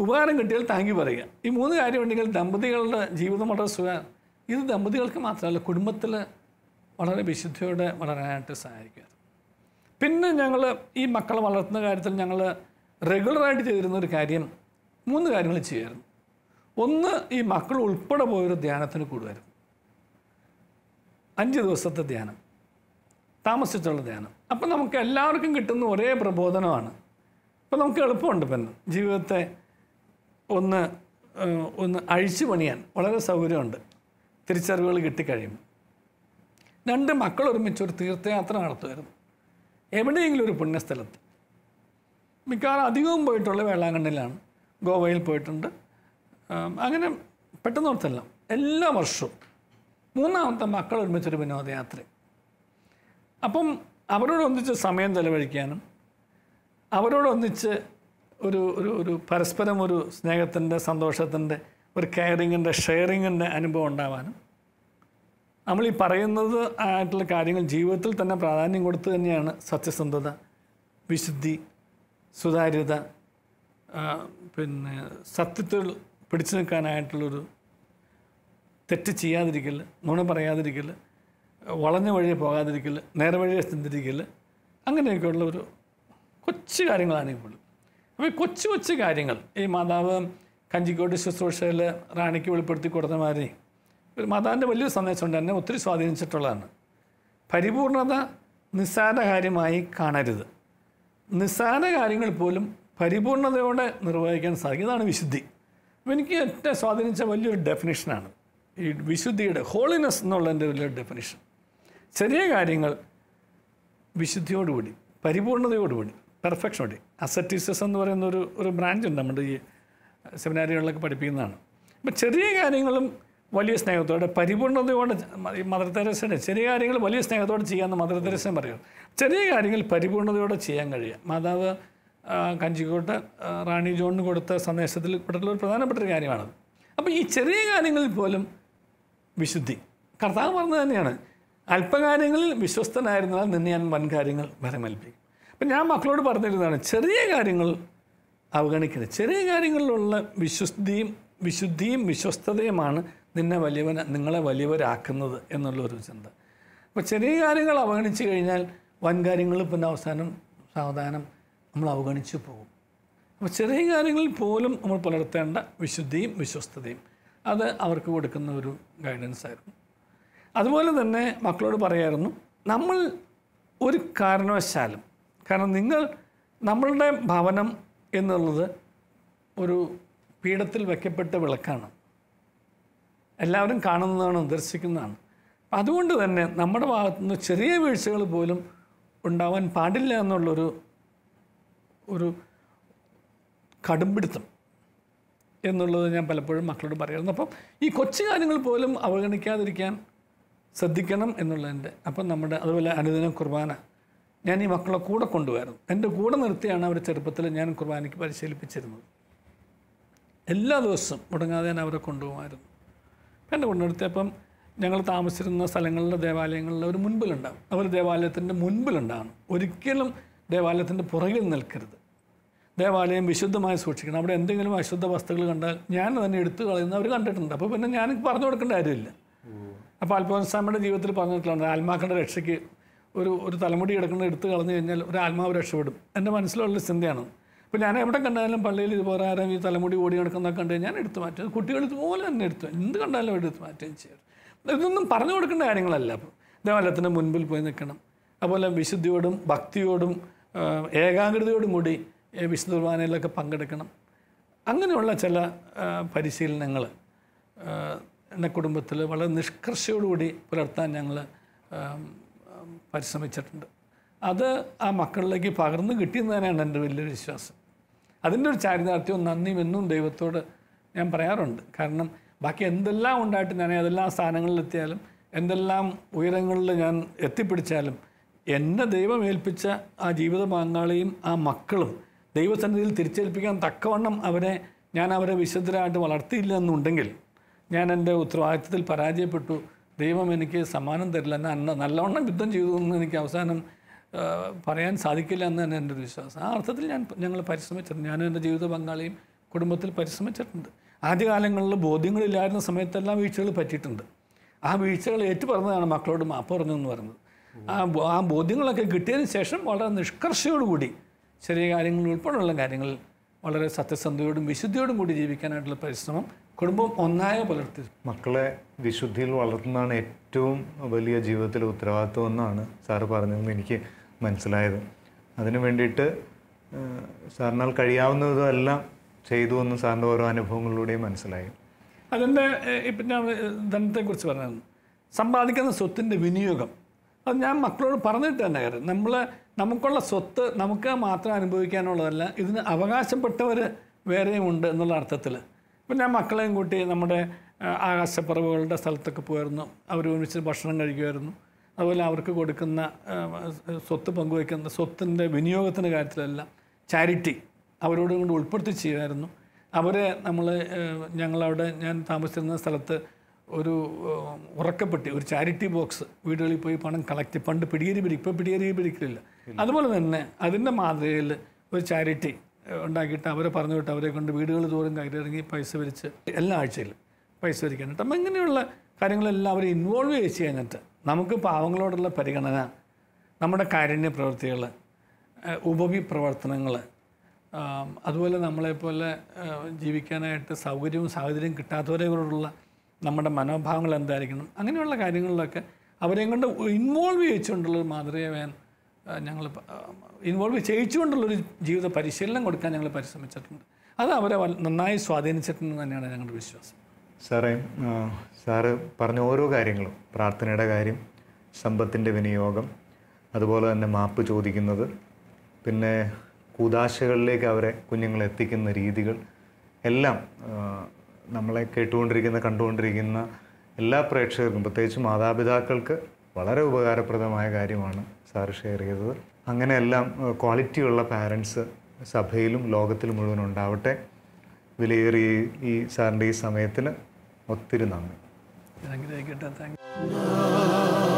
ഉപകാരം കിട്ടിയാൽ താങ്ക് യു പറയുക ഈ മൂന്ന് കാര്യം ഉണ്ടെങ്കിൽ ദമ്പതികളുടെ ജീവിതം വളരെ സുഖമാണ് ഇത് ദമ്പതികൾക്ക് മാത്രമല്ല കുടുംബത്തിൽ വളരെ വിശുദ്ധിയോടെ വളരാനായിട്ട് സഹായിക്കുക പിന്നെ ഞങ്ങൾ ഈ മക്കളെ വളർത്തുന്ന കാര്യത്തിൽ ഞങ്ങൾ റെഗുലറായിട്ട് ചെയ്തിരുന്ന ഒരു കാര്യം മൂന്ന് കാര്യങ്ങൾ ചെയ്യുമായിരുന്നു ഒന്ന് ഈ മക്കൾ ഉൾപ്പെടെ പോയൊരു ധ്യാനത്തിന് കൂടുമായിരുന്നു അഞ്ച് ദിവസത്തെ ധ്യാനം താമസിച്ചുള്ള ധ്യാനം അപ്പം നമുക്ക് എല്ലാവർക്കും കിട്ടുന്ന ഒരേ പ്രബോധനമാണ് അപ്പം നമുക്ക് എളുപ്പമുണ്ട് പിന്നെ ജീവിതത്തെ ഒന്ന് ഒന്ന് അഴിച്ചു പണിയാൻ വളരെ സൗകര്യമുണ്ട് തിരിച്ചറിവുകൾ കിട്ടിക്കഴിയുമ്പോൾ രണ്ട് മക്കൾ ഒരുമിച്ച് ഒരു തീർത്ഥയാത്ര നടത്തുമായിരുന്നു എവിടെയെങ്കിലും ഒരു പുണ്യസ്ഥലത്ത് മിക്കവാറും അധികവും പോയിട്ടുള്ള വേളാങ്കണ്ണിലാണ് ഗോവയിൽ പോയിട്ടുണ്ട് അങ്ങനെ ഓർത്തല്ല എല്ലാ വർഷവും മൂന്നാമത്തെ മക്കൾ ഒരുമിച്ചൊരു വിനോദയാത്ര അപ്പം അവരോടൊന്നിച്ച് സമയം ചെലവഴിക്കാനും അവരോടൊന്നിച്ച് ഒരു ഒരു ഒരു പരസ്പരം ഒരു സ്നേഹത്തിൻ്റെ സന്തോഷത്തിൻ്റെ ഒരു കെയറിങ്ങിൻ്റെ ഷെയറിങ്ങിൻ്റെ അനുഭവം ഉണ്ടാവാനും നമ്മൾ ഈ പറയുന്നത് ആയിട്ടുള്ള കാര്യങ്ങൾ ജീവിതത്തിൽ തന്നെ പ്രാധാന്യം കൊടുത്തു തന്നെയാണ് സത്യസന്ധത വിശുദ്ധി സുതാര്യത പിന്നെ സത്യത്തിൽ പിടിച്ചു നിൽക്കാനായിട്ടുള്ളൊരു തെറ്റ് ചെയ്യാതിരിക്കൽ നുണ പറയാതിരിക്കൽ വളഞ്ഞ വഴിയെ പോകാതിരിക്കൽ നേരെ വഴിയെ ചിന്തിരിക്കൽ അങ്ങനെയൊക്കെയുള്ള ഒരു കൊച്ചു കാര്യങ്ങളാണ് പോലും അപ്പോൾ കൊച്ചു കൊച്ചു കാര്യങ്ങൾ ഈ മാതാവ് കഞ്ചിക്കോട് ശുശ്രൂഷയിൽ റാണിക്ക് വെളിപ്പെടുത്തി കൊടുത്ത മാതിരി ഒരു മാതാവിൻ്റെ വലിയൊരു സന്ദേശമുണ്ട് എന്നെ ഒത്തിരി സ്വാധീനിച്ചിട്ടുള്ളതാണ് പരിപൂർണത നിസ്സാര കാര്യമായി കാണരുത് നിസ്സാര കാര്യങ്ങൾ പോലും പരിപൂർണതയോടെ നിർവഹിക്കാൻ സാധിക്കും ഇതാണ് വിശുദ്ധി അപ്പോൾ എനിക്ക് ഏറ്റവും സ്വാധീനിച്ച വലിയൊരു ഡെഫിനിഷനാണ് ഈ വിശുദ്ധിയുടെ ഹോളിനെസ് എന്നുള്ളതിൻ്റെ വലിയൊരു ഡെഫിനിഷൻ ചെറിയ കാര്യങ്ങൾ വിശുദ്ധിയോടുകൂടി പരിപൂർണതയോടുകൂടി പെർഫെക്ഷനോടി അസറ്റിസസ് എന്ന് പറയുന്ന ഒരു ഒരു ബ്രാഞ്ച് ഉണ്ട് നമ്മുടെ ഈ സെമിനാരികളിലൊക്കെ പഠിപ്പിക്കുന്നതാണ് അപ്പം ചെറിയ കാര്യങ്ങളും വലിയ സ്നേഹത്തോടെ പരിപൂർണതയോടെ മദർ തെരേസയുടെ ചെറിയ കാര്യങ്ങൾ വലിയ സ്നേഹത്തോടെ ചെയ്യാമെന്ന് മദർ തെരേസയും പറയും ചെറിയ കാര്യങ്ങൾ പരിപൂർണതയോടെ ചെയ്യാൻ കഴിയുക മാതാവ് കഞ്ചിക്കോട്ട് റാണി ജോണിന് കൊടുത്ത സന്ദേശത്തിൽ പെട്ടുള്ള ഒരു പ്രധാനപ്പെട്ട ഒരു കാര്യമാണത് അപ്പോൾ ഈ ചെറിയ കാര്യങ്ങളിൽ പോലും വിശുദ്ധി കർത്താവ് പറഞ്ഞത് തന്നെയാണ് അല്പകാര്യങ്ങളിൽ വിശ്വസ്തനായിരുന്നാൽ നിന്നെ ഞാൻ വൻകാര്യങ്ങൾ വരമേൽപ്പിക്കും അപ്പം ഞാൻ മക്കളോട് പറഞ്ഞിരുന്നതാണ് ചെറിയ കാര്യങ്ങൾ അവഗണിക്കരുത് ചെറിയ കാര്യങ്ങളിലുള്ള വിശുദ്ധിയും വിശുദ്ധിയും വിശ്വസ്തതയുമാണ് നിന്നെ വലിയവന നിങ്ങളെ വലിയവരാക്കുന്നത് എന്നുള്ളൊരു ചിന്ത അപ്പോൾ ചെറിയ കാര്യങ്ങൾ അവഗണിച്ച് കഴിഞ്ഞാൽ വൻ പിന്നെ അവസാനം സാവധാനം നമ്മൾ അവഗണിച്ച് പോകും അപ്പോൾ ചെറിയ കാര്യങ്ങളിൽ പോലും നമ്മൾ പുലർത്തേണ്ട വിശുദ്ധിയും വിശ്വസ്തതയും അത് അവർക്ക് കൊടുക്കുന്ന ഒരു ഗൈഡൻസ് ആയിരുന്നു അതുപോലെ തന്നെ മക്കളോട് പറയായിരുന്നു നമ്മൾ ഒരു കാരണവശാലും കാരണം നിങ്ങൾ നമ്മളുടെ ഭവനം എന്നുള്ളത് ഒരു പീഠത്തിൽ വയ്ക്കപ്പെട്ട വിളക്കാണ് എല്ലാവരും കാണുന്നതാണ് ദർശിക്കുന്നതാണ് അതുകൊണ്ട് തന്നെ നമ്മുടെ ഭാഗത്തുനിന്ന് ചെറിയ വീഴ്ചകൾ പോലും ഉണ്ടാവാൻ പാടില്ല എന്നുള്ളൊരു ഒരു കടുംപിടുത്തം എന്നുള്ളത് ഞാൻ പലപ്പോഴും മക്കളോട് പറയുന്നു അപ്പം ഈ കൊച്ചു കാര്യങ്ങൾ പോലും അവഗണിക്കാതിരിക്കാൻ ശ്രദ്ധിക്കണം എന്നുള്ളതിൻ്റെ അപ്പം നമ്മുടെ അതുപോലെ അനുദിന കുർബാന ഞാൻ ഈ മക്കളെ കൂടെ കൊണ്ടുവരുന്നു എൻ്റെ കൂടെ നിർത്തിയാണ് അവരെ ചെറുപ്പത്തിൽ ഞാൻ കുർബാനയ്ക്ക് പരിശീലിപ്പിച്ചിരുന്നത് എല്ലാ ദിവസവും മുടങ്ങാതെ ഞാൻ അവരെ കൊണ്ടുപോകുമായിരുന്നു എൻ്റെ നിർത്തിയപ്പം ഞങ്ങൾ താമസിച്ചിരുന്ന സ്ഥലങ്ങളിലെ ദേവാലയങ്ങളിൽ ഒരു മുൻപിലുണ്ടാകും അവർ ദേവാലയത്തിൻ്റെ മുൻപിലുണ്ടാകണം ഒരിക്കലും ദേവാലയത്തിൻ്റെ പുറകിൽ നിൽക്കരുത് ദേവാലയം വിശുദ്ധമായി സൂക്ഷിക്കണം അവിടെ എന്തെങ്കിലും അശുദ്ധ വസ്തുക്കൾ കണ്ടാൽ ഞാൻ തന്നെ എടുത്തു കളയുന്ന അവർ കണ്ടിട്ടുണ്ട് അപ്പോൾ പിന്നെ ഞാൻ പറഞ്ഞു കൊടുക്കേണ്ട കാര്യമില്ല അപ്പോൾ അൽഫോൻസാമയുടെ ജീവിതത്തിൽ പറഞ്ഞിട്ടുള്ളത് ആത്മാക്കളുടെ രക്ഷയ്ക്ക് ഒരു ഒരു തലമുടി കിടക്കുന്ന എടുത്തു കളഞ്ഞു കഴിഞ്ഞാൽ ഒരു ആത്മാവ് രക്ഷപ്പെടും എൻ്റെ മനസ്സിലുള്ള ചിന്തയാണ് അപ്പോൾ ഞാൻ എവിടെ കണ്ടാലും പള്ളിയിൽ ഇതുപോലെ ആരും ഈ തലമുടി ഓടി കിടക്കുന്നതൊക്കെ കണ്ടു ഞാൻ എടുത്തു മാറ്റും കുട്ടികൾ ഇതുപോലെ തന്നെ എടുത്തു എന്ത് കണ്ടാലും അവിടെ എടുത്ത് മാറ്റുകയും ചെയ്യും ഇതൊന്നും പറഞ്ഞു കൊടുക്കേണ്ട കാര്യങ്ങളല്ല അപ്പോൾ ദേവാലയത്തിൻ്റെ മുൻപിൽ പോയി നിൽക്കണം അതുപോലെ വിശുദ്ധിയോടും ഭക്തിയോടും ഏകാഗ്രതയോടും കൂടി വിശുദ്ധ കുർബാനയിലൊക്കെ പങ്കെടുക്കണം അങ്ങനെയുള്ള ചില പരിശീലനങ്ങൾ എൻ്റെ കുടുംബത്തിൽ വളരെ നിഷ്കർഷയോടുകൂടി പുലർത്താൻ ഞങ്ങൾ പരിശ്രമിച്ചിട്ടുണ്ട് അത് ആ മക്കളിലേക്ക് പകർന്നു കിട്ടിയെന്നതിനാണ് എൻ്റെ വലിയൊരു വിശ്വാസം അതിൻ്റെ ഒരു ചാരിതാർത്ഥ്യവും നന്ദിയും എന്നും ദൈവത്തോട് ഞാൻ പറയാറുണ്ട് കാരണം ബാക്കി എന്തെല്ലാം ഉണ്ടായിട്ട് ഞാൻ ഏതെല്ലാം സ്ഥാനങ്ങളിലെത്തിയാലും എന്തെല്ലാം ഉയരങ്ങളിൽ ഞാൻ എത്തിപ്പിടിച്ചാലും എന്നെ ദൈവം ഏൽപ്പിച്ച ആ ജീവിത പങ്കാളിയും ആ മക്കളും ദൈവസന്നിധിയിൽ തിരിച്ചേൽപ്പിക്കാൻ തക്കവണ്ണം അവരെ ഞാൻ അവരെ വിശുദ്ധരായിട്ട് വളർത്തിയില്ല എന്നുണ്ടെങ്കിൽ ഞാൻ എൻ്റെ ഉത്തരവാദിത്വത്തിൽ പരാജയപ്പെട്ടു ദൈവം എനിക്ക് സമ്മാനം തരില്ല എന്നെ നല്ലവണ്ണം യുദ്ധം ചെയ്തു എന്ന് എനിക്ക് അവസാനം പറയാൻ സാധിക്കില്ല എന്ന് തന്നെ എൻ്റെ ഒരു വിശ്വാസം ആ അർത്ഥത്തിൽ ഞാൻ ഞങ്ങൾ പരിശ്രമിച്ചിട്ടുണ്ട് ഞാനും എൻ്റെ ജീവിത പങ്കാളിയും കുടുംബത്തിൽ പരിശ്രമിച്ചിട്ടുണ്ട് ആദ്യകാലങ്ങളിൽ ബോധ്യങ്ങളില്ലായിരുന്ന സമയത്തെല്ലാം വീഴ്ചകൾ പറ്റിയിട്ടുണ്ട് ആ വീഴ്ചകൾ പറഞ്ഞതാണ് മക്കളോട് മാപ്പ് പറഞ്ഞു എന്ന് പറഞ്ഞത് ആ ആ ബോധ്യങ്ങളൊക്കെ കിട്ടിയതിന് ശേഷം വളരെ നിഷ്കർഷയോടുകൂടി ചെറിയ കാര്യങ്ങൾ ഉൾപ്പെടെയുള്ള കാര്യങ്ങളിൽ വളരെ സത്യസന്ധയോടും വിശുദ്ധിയോടും കൂടി ജീവിക്കാനായിട്ടുള്ള പരിശ്രമം കുടുംബം ഒന്നായ പുലർത്തി മക്കളെ വിശുദ്ധിയിൽ വളർത്തുന്നതാണ് ഏറ്റവും വലിയ ജീവിതത്തിലെ ഉത്തരവാദിത്വം എന്നാണ് സാറ് പറഞ്ഞതെന്ന് എനിക്ക് മനസ്സിലായത് അതിനു വേണ്ടിയിട്ട് സാറിനാൽ കഴിയാവുന്ന ചെയ്തു എന്ന് സാറിൻ്റെ ഓരോ അനുഭവങ്ങളിലൂടെയും മനസ്സിലായി അതിൻ്റെ ഇപ്പം ഞാൻ ധനത്തെക്കുറിച്ച് പറഞ്ഞു സമ്പാദിക്കുന്ന സ്വത്തിൻ്റെ വിനിയോഗം അത് ഞാൻ മക്കളോട് പറഞ്ഞിട്ട് തന്നെ കാര്യം നമ്മൾ നമുക്കുള്ള സ്വത്ത് നമുക്ക് മാത്രം അനുഭവിക്കാനുള്ളതല്ല ഇതിന് അവകാശപ്പെട്ടവർ ഉണ്ട് എന്നുള്ള അർത്ഥത്തിൽ പിന്നെ മക്കളെയും കൂട്ടി നമ്മുടെ ആകാശപ്പറവുകളുടെ സ്ഥലത്തൊക്കെ പോയിരുന്നു അവർ ഒരുമിച്ച് ഭക്ഷണം കഴിക്കുമായിരുന്നു അതുപോലെ അവർക്ക് കൊടുക്കുന്ന സ്വത്ത് പങ്കുവയ്ക്കുന്ന സ്വത്തിൻ്റെ വിനിയോഗത്തിൻ്റെ കാര്യത്തിലെല്ലാം ചാരിറ്റി അവരോടും കൊണ്ട് ഉൾപ്പെടുത്തി ചെയ്യുമായിരുന്നു അവരെ നമ്മൾ ഞങ്ങളവിടെ ഞാൻ താമസിച്ചിരുന്ന സ്ഥലത്ത് ഒരു ഉറക്കപ്പെട്ടി ഒരു ചാരിറ്റി ബോക്സ് വീടുകളിൽ പോയി പണം കളക്ട് പണ്ട് പിടിയേരി പിടിക്കും ഇപ്പോൾ പിടിയേരി പിടിക്കില്ല അതുപോലെ തന്നെ അതിൻ്റെ മാതൃകയിൽ ഒരു ചാരിറ്റി ഉണ്ടാക്കിയിട്ട് അവരെ പറഞ്ഞു വിട്ട് അവരെ കൊണ്ട് വീടുകൾ തോറും കയറിയിറങ്ങി പൈസ വരിച്ച് എല്ലാ ആഴ്ചയിലും പൈസ വരിക്കാനായിട്ട് അപ്പം ഇങ്ങനെയുള്ള കാര്യങ്ങളെല്ലാം അവരെ ഇൻവോൾവ് ചെയ്ത് കഴിഞ്ഞിട്ട് നമുക്ക് പാവങ്ങളോടുള്ള പരിഗണന നമ്മുടെ കാരുണ്യ പ്രവൃത്തികൾ ഉപവി പ്രവർത്തനങ്ങൾ അതുപോലെ നമ്മളെപ്പോലെ ജീവിക്കാനായിട്ട് സൗകര്യവും സാഹചര്യവും കിട്ടാത്തവരെയോടുള്ള നമ്മുടെ മനോഭാവങ്ങൾ എന്തായിരിക്കണം അങ്ങനെയുള്ള കാര്യങ്ങളിലൊക്കെ അവരെയും കൊണ്ട് ഇൻവോൾവ് ചെയ്യിച്ചുകൊണ്ടുള്ള മാതൃകയെ വേണം ഞങ്ങൾ ഇൻവോൾവ് ചെയ്യിച്ചുകൊണ്ടുള്ളൊരു ജീവിത പരിശീലനം കൊടുക്കാൻ ഞങ്ങൾ പരിശ്രമിച്ചിട്ടുണ്ട് അത് അവരെ നന്നായി സ്വാധീനിച്ചിട്ടുണ്ടെന്ന് തന്നെയാണ് ഞങ്ങളുടെ വിശ്വാസം സാറേ സാറ് പറഞ്ഞ ഓരോ കാര്യങ്ങളും പ്രാർത്ഥനയുടെ കാര്യം സമ്പത്തിൻ്റെ വിനിയോഗം അതുപോലെ തന്നെ മാപ്പ് ചോദിക്കുന്നത് പിന്നെ കൂതാശകളിലേക്ക് അവരെ കുഞ്ഞുങ്ങളെ എത്തിക്കുന്ന രീതികൾ എല്ലാം നമ്മളെ കേട്ടുകൊണ്ടിരിക്കുന്ന കണ്ടുകൊണ്ടിരിക്കുന്ന എല്ലാ പ്രേക്ഷകർക്കും പ്രത്യേകിച്ച് മാതാപിതാക്കൾക്ക് വളരെ ഉപകാരപ്രദമായ കാര്യമാണ് സാറ് ഷെയർ ചെയ്തത് അങ്ങനെയെല്ലാം ക്വാളിറ്റിയുള്ള പാരൻസ് സഭയിലും ലോകത്തിലും മുഴുവൻ ഉണ്ടാവട്ടെ വിലയേറിയ ഈ സാറിൻ്റെ ഈ സമയത്തിന് ഒത്തിരി നന്ദി താങ്ക് യു